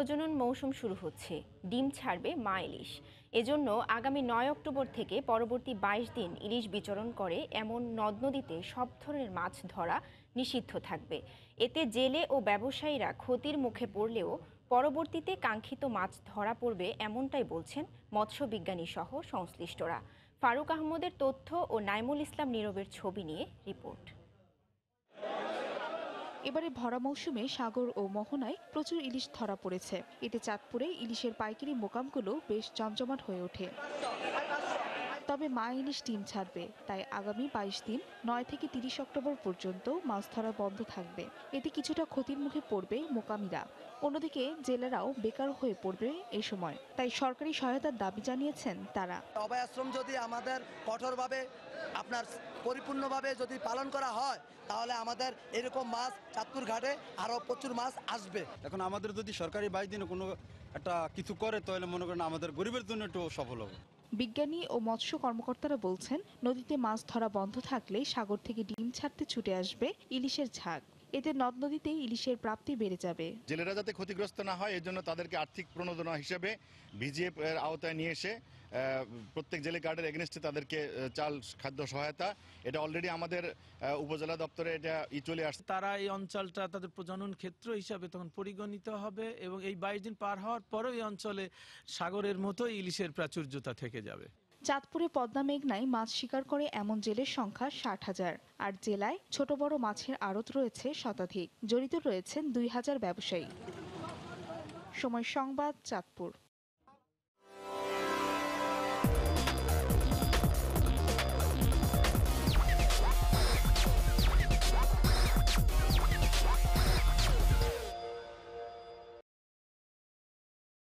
প্রজনন মৌসুম শুরু হচ্ছে ডিম ছাড়বে মা ইলিশ এজন্য আগামী নয় অক্টোবর থেকে পরবর্তী ২২ দিন ইলিশ বিচরণ করে এমন নদ নদীতে সব ধরনের মাছ ধরা নিষিদ্ধ থাকবে এতে জেলে ও ব্যবসায়ীরা ক্ষতির মুখে পড়লেও পরবর্তীতে কাঙ্ক্ষিত মাছ ধরা পড়বে এমনটাই বলছেন মৎস্য সহ সংশ্লিষ্টরা ফারুক আহমদের তথ্য ও নাইমুল ইসলাম নীরবের ছবি নিয়ে রিপোর্ট এবারে ভরা মৌসুমে সাগর ও মোহনায় প্রচুর ইলিশ ধরা পড়েছে এতে চাঁদপুরে ইলিশের পাইকারি মোকামগুলো বেশ জমজমাট হয়ে ওঠে তবে মা ইলিশ ডিম ছাড়বে তাই আগামী বাইশ দিন নয় থেকে তিরিশ অক্টোবর পর্যন্ত মাছ ধরা বন্ধ থাকবে এতে কিছুটা ক্ষতির মুখে পড়বে মোকামিরা অন্যদিকে জেলেরাও বেকার হয়ে পড়বে এ সময় তাই সরকারি সহায়তার দাবি জানিয়েছেন তারা আশ্রম যদি আমাদের কঠোরভাবে আপনার পরিপূর্ণভাবে যদি পালন করা হয় তাহলে আমাদের এরকম মাছ চাঁদপুর ঘাটে আরও প্রচুর মাছ আসবে এখন আমাদের যদি সরকারি বাইশ দিনে কোনো একটা কিছু করে তাহলে মনে করেন আমাদের গরিবের জন্য একটু সফল হবে বিজ্ঞানী ও মৎস্য কর্মকর্তারা বলছেন নদীতে মাছ ধরা বন্ধ থাকলে সাগর থেকে ডিম ছাড়তে ছুটে আসবে ইলিশের ঝাঁক এতে নদ নদীতে ইলিশের প্রাপ্তি বেড়ে যাবে জেলেরা যাতে ক্ষতিগ্রস্ত না হয় এজন্য তাদেরকে আর্থিক প্রণোদনা হিসেবে ভিজিএফ এর আওতায় নিয়ে এসে প্রত্যেক জেলে কার্ডের এগেনস্টে তাদেরকে চাল খাদ্য সহায়তা এটা অলরেডি আমাদের উপজেলা দপ্তরে এটা ই চলে আসছে তারা এই অঞ্চলটা তাদের প্রজনন ক্ষেত্র হিসাবে তখন পরিগণিত হবে এবং এই বাইশ দিন পার হওয়ার পরেও এই অঞ্চলে সাগরের মতো ইলিশের প্রাচুর্যতা থেকে যাবে চাঁদপুরে পদ্মা মেঘনায় মাছ শিকার করে এমন জেলের সংখ্যা ষাট হাজার আর জেলায় ছোট বড় মাছের আড়ত রয়েছে শতাধিক জড়িত রয়েছেন দুই হাজার ব্যবসায়ী সময় সংবাদ চাঁদপুর